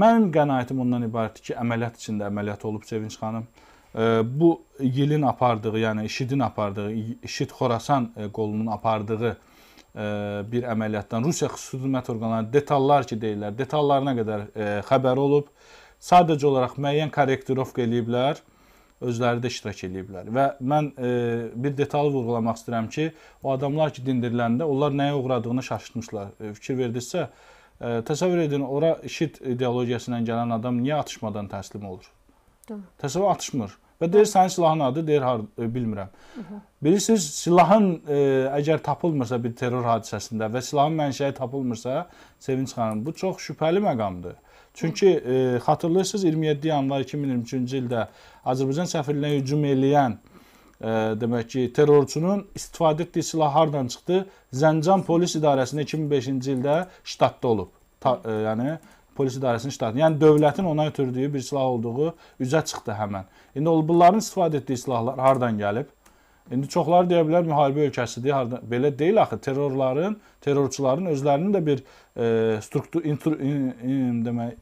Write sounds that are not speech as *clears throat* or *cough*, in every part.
Mənim qənaətim ondan ibarətdir ki, əməliyyat içində əməliyyat olub Sevinç xanım. Bu YİL-in apardığı, yəni IŞİD-in apardığı, IŞİD Xorasan qolunun apardığı bir əməliyyatdan Rusiya xüsusi xidmət orqanları detallar ki, deyirlər, detallarına qədər xəbər olub. Sadəcə olaraq müəyyən korrektirovka eləyiblər özləri də iştirak eləyiblər. Və mən e, bir detalı vurğulamaq istəyirəm ki, o adamlar ki, dindiriləndə onlar nəyə uğradığını şaşırtmışlar. E, fikir verdinizsə, Təsəvvür edin, ora IŞİD ideologiyasından gələn adam niyə atışmadan təslim olur? Təsəvvür atışmır. Və deyir sənin silahın adı, deyir har bilmirəm. Bilirsiniz, silahın ə, əgər tapılmırsa bir terror hadisəsində və silahın mənşəyi tapılmırsa, sevinç xanım, bu çox şübhəli məqamdır. Çünki ə, xatırlayırsınız 27 yanvar 2023-cü ildə Azərbaycan səfirliyinə hücum eləyən ə, demək ki, terrorçunun istifadə etdiyi silah hardan çıxdı? Zəncan polis idarəsində 2005-ci ildə ştatda olub. Ta, e, yəni polis idarəsinin ştatı. Yəni dövlətin ona ötürdüyü bir silah olduğu üzə çıxdı həmən. İndi bunların istifadə etdiyi silahlar hardan gəlib? İndi çoxları deyə bilər müharibə ölkəsidir. Hardan? Belə deyil axı. Terrorların, terrorçuların özlərinin də bir e, struktur intru, in, in, demək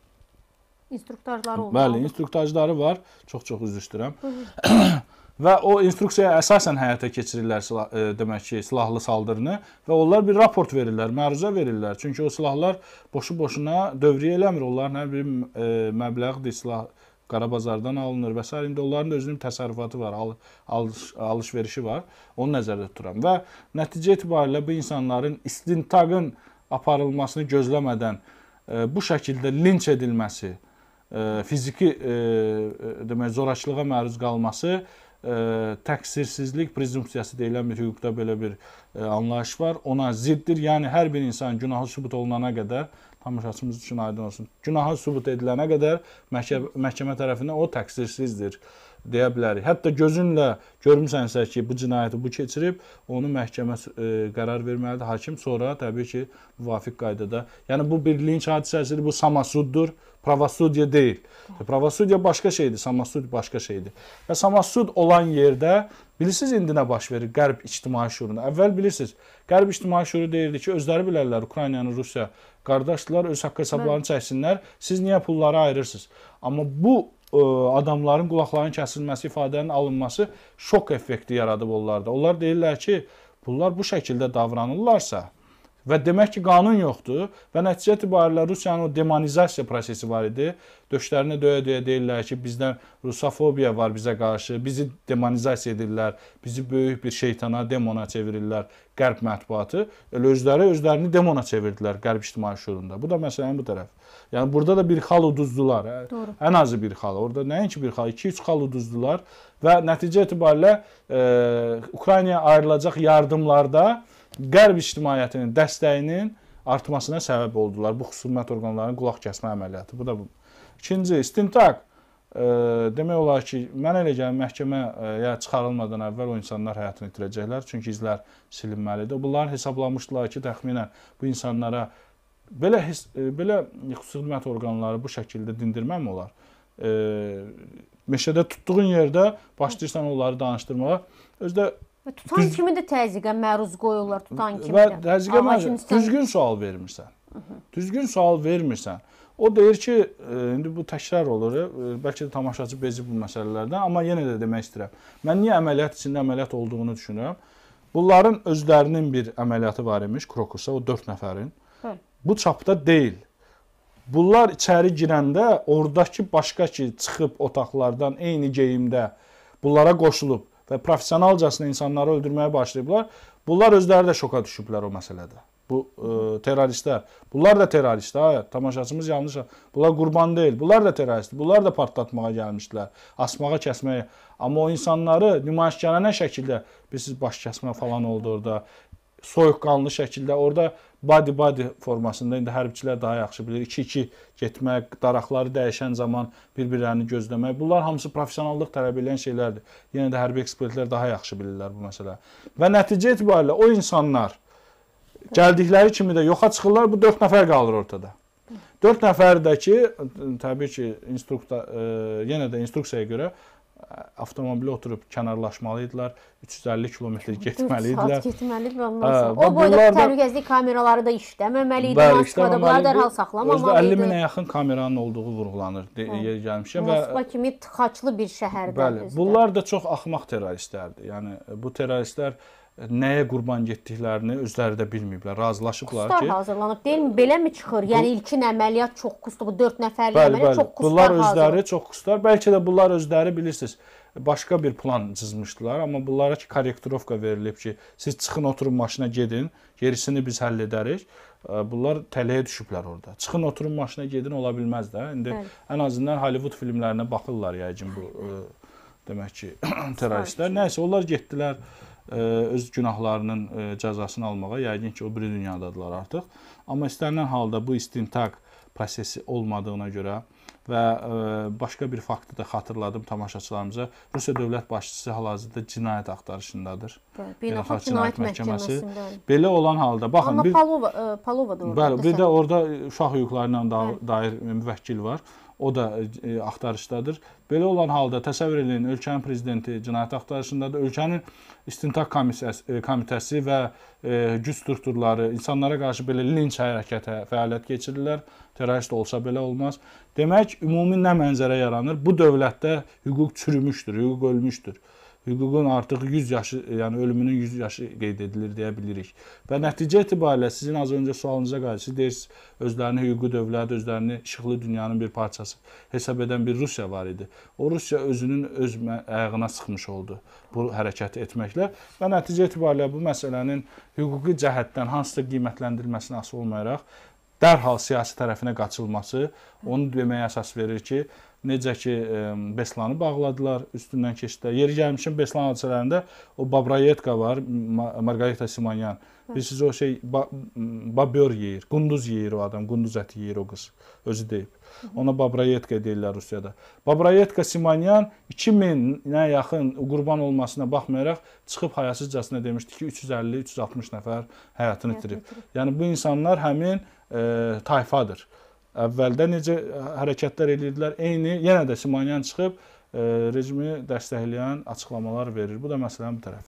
instruktorları olmalı. Bəli, instruktorları var. Çox-çox üzr istəyirəm. *clears throat* və o instruksiyaya əsasən həyata keçirirlər silah, e, demək ki, silahlı saldırını və onlar bir raport verirlər, məruzə verirlər. Çünki o silahlar boşu-boşuna dövriyə eləmir. Onların hər bir e, məbləğdir silah qara bazardan alınır və s. indi onların da özünün təsərrüfatı var, al alış alış-verişi var. Onu nəzərdə tuturam və nəticə itibarilə bu insanların istintaqın aparılmasını gözləmədən e, bu şəkildə linç edilməsi, e, fiziki e, e demək zorakılığa məruz qalması ə, e, təqsirsizlik prezumpsiyası deyilən bir hüquqda belə bir ə, e, anlayış var. Ona ziddir. Yəni hər bir insan günahı sübut olunana qədər tamaşaçımız üçün aydın olsun. Günahı sübut edilənə qədər məhkəmə tərəfindən o təqsirsizdir deyə bilərik. Hətta gözünlə görmüsənsə ki, bu cinayəti bu keçirib, onu məhkəmə e, qərar verməlidir hakim. Sonra təbii ki, müvafiq qaydada. Yəni bu bir linç hadisəsidir, bu samasuddur, pravasudiya deyil. E, pravasudiya başqa şeydir, samasud başqa şeydir. Və samasud olan yerdə bilirsiniz indi nə baş verir Qərb İctimai Şurunda. Əvvəl bilirsiniz, Qərb İctimai Şuru deyirdi ki, özləri bilərlər Ukraynanı Rusiya qardaşdılar, öz haqqı hesablarını çəksinlər. Siz niyə pulları ayırırsınız? Amma bu E, adamların qulaqlarının kəsilməsi, ifadənin alınması şok effekti yaradıb onlarda. Onlar deyirlər ki, bunlar bu şəkildə davranırlarsa, Və demək ki, qanun yoxdur və nəticə itibarilə Rusiyanın o demonizasiya prosesi var idi. Döşlərinə döyə-döyə deyirlər ki, bizdən rusofobiya var bizə qarşı, bizi demonizasiya edirlər, bizi böyük bir şeytana, demona çevirirlər qərb mətbuatı. Elə özləri özlərini demona çevirdilər qərb ictimai şüurunda. Bu da məsələnin bu tərəfi. Yəni burada da bir xal uduzdular. Hə? Doğru. Ən azı bir xal. Orada nəinki bir xal, 2-3 xal uduzdular və nəticə itibarilə e, Ukraynaya ayrılacaq yardımlarda e, qərb ictimaiyyətinin dəstəyinin artmasına səbəb oldular bu xüsusiyyət orqanlarının qulaq kəsmə əməliyyatı. Bu da bu. İkinci, istintaq ə, demək olar ki, mən elə gəlir məhkəməyə çıxarılmadan əvvəl o insanlar həyatını itirəcəklər, çünki izlər silinməlidir. Bunlar hesablamışdılar ki, təxminən bu insanlara belə his, belə xüsusi xidmət orqanları bu şəkildə dindirməmi olar? E, meşədə tutduğun yerdə başlayırsan onları danışdırmağa. Özdə Və tutan Düz... kimi də təzyiqə məruz qoyurlar tutan kimi və də. Və təzyiqə məruz. Düzgün sual vermirsən. Hı -hı. Düzgün sual vermirsən. O deyir ki, e, indi bu təkrar olur, e, bəlkə də tamaşaçı bezib bu məsələlərdən, amma yenə də demək istəyirəm. Mən niyə əməliyyat içində əməliyyat olduğunu düşünürəm. Bunların özlərinin bir əməliyyatı var imiş Krokusa, o 4 nəfərin. Hı. Hə. Bu çapda deyil. Bunlar içəri girəndə ordakı başqa ki, çıxıb otaqlardan eyni geyimdə bunlara qoşulub və professionalcasına insanları öldürməyə başlayıblar. Bunlar özləri də şoka düşüblər o məsələdə. Bu e, terroristlər. Bunlar da terrorist ha. Tamaşaçımız yanlış. Bunlar qurban deyil. Bunlar da terrorist. Bunlar da partlatmağa gəlmişdilər. Asmağa, kəsməyə. Amma o insanları nümayişkara nə şəkildə bir siz baş kəsmə falan oldu orada soyuqqanlı şəkildə orada body-body formasında indi hərbçilər daha yaxşı bilir. 2-2 getmək, daraqları dəyişən zaman bir-birlərini gözləmək. Bunlar hamısı professionallıq tələb edən şeylərdir. Yenə də hərbi ekspertlər daha yaxşı bilirlər bu məsələ. Və nəticə itibarilə o insanlar gəldikləri kimi də yoxa çıxırlar. Bu 4 nəfər qalır ortada. 4 nəfər də ki, təbii ki, instrukta e, yenə də instruksiyaya görə avtomobilə oturub kənarlaşmalı idilər. 350 kilometr getməli idilər. Getməli hə, və ondan sonra o boyda təhlükəsizlik kameraları da işləməməli idi. Moskvada bunlar dərhal saxlamamalı idi. 50 minə yaxın kameranın olduğu vurğulanır hə. yer gəlmişəm və Moskva kimi tıxaçlı bir şəhərdə. Bəli, bunlar da çox axmaq terroristlərdir. Yəni bu terroristlər nəyə qurban getdiklərini özləri də bilməyiblər, razılaşıblar kustar ki. Kustar hazırlanıb deyilmi? Beləmi çıxır? Yəni bu, yəni ilkin əməliyyat çox kustuğu 4 nəfərlik bəli, əməliyyat bəli. çox kustar Bunlar hazır. özləri çox kustar. Bəlkə də bunlar özləri bilirsiniz başqa bir plan cızmışdılar, amma bunlara ki korrektirovka verilib ki, siz çıxın oturun maşına gedin, gerisini biz həll edərik. Bunlar tələyə düşüblər orada. Çıxın oturun maşına gedin ola bilməz də. İndi Bəli. ən azından Hollywood filmlərinə baxırlar yəqin bu ə, demək ki terroristlər. *clears throat* Nəsə onlar getdilər. Hı E, öz günahlarının e, cəzasını almağa yəqin ki, o biri dünyadadılar artıq. Amma istənilən halda bu istintaq prosesi olmadığına görə və e, başqa bir faktı da xatırladım tamaşaçılarımıza. Rusiya dövlət başçısı hal-hazırda cinayət axtarışındadır. Bəli, Beynəlxalq Cinayət Məhkəməsi. Belə olan halda baxın Amma bir Palova Palova da orada. Bəli, bir də orada uşaq hüquqları ilə dair müvəkkil var. Bəli o da e, e, axtarışdadır. Belə olan halda təsəvvür edin, ölkənin prezidenti cinayət axtarışındadır. Ölkənin istintaq komissiyası, e, komitəsi və e, güc strukturları insanlara qarşı belə linç hərəkətə fəaliyyət keçirirlər. Terrorist olsa belə olmaz. Demək, ümumi nə mənzərə yaranır? Bu dövlətdə hüquq çürümüşdür, hüquq ölmüşdür hüququn artıq 100 yaşı, e, yəni ölümünün 100 yaşı qeyd edilir deyə bilirik. Və nəticə itibarilə sizin az öncə sualınıza qarşı deyirsiniz, özlərini hüquqi dövlət, özlərini işıqlı dünyanın bir parçası hesab edən bir Rusiya var idi. O Rusiya özünün öz ayağına sıxmış oldu bu hərəkəti etməklə və nəticə itibarilə bu məsələnin hüquqi cəhətdən hansısa qiymətləndirilməsinə asılı olmayaraq dərhal siyasi tərəfinə qaçılması onu deməyə əsas verir ki, necə ki Beslanı bağladılar, üstündən keçdilər. Yeri gəlmişin Beslan hadisələrində o Babrayetka var, Margarita Simonyan. Bilirsiniz o şey ba babör yeyir, qunduz yeyir o adam, qunduz əti yeyir o qız. Özü deyib. Ona Babrayetka deyirlər Rusiyada. Babrayetka Simonyan 2000-ə yaxın qurban olmasına baxmayaraq çıxıb hayasızcasına demişdi ki, 350-360 nəfər həyatını itirib. Yəni bu insanlar həmin e, tayfadır əvvəldə necə hərəkətlər edirdilər, eyni yenə də Şimanyan çıxıb e, rejimi dəstəkləyən açıqlamalar verir. Bu da məsələnin bu tərəfi.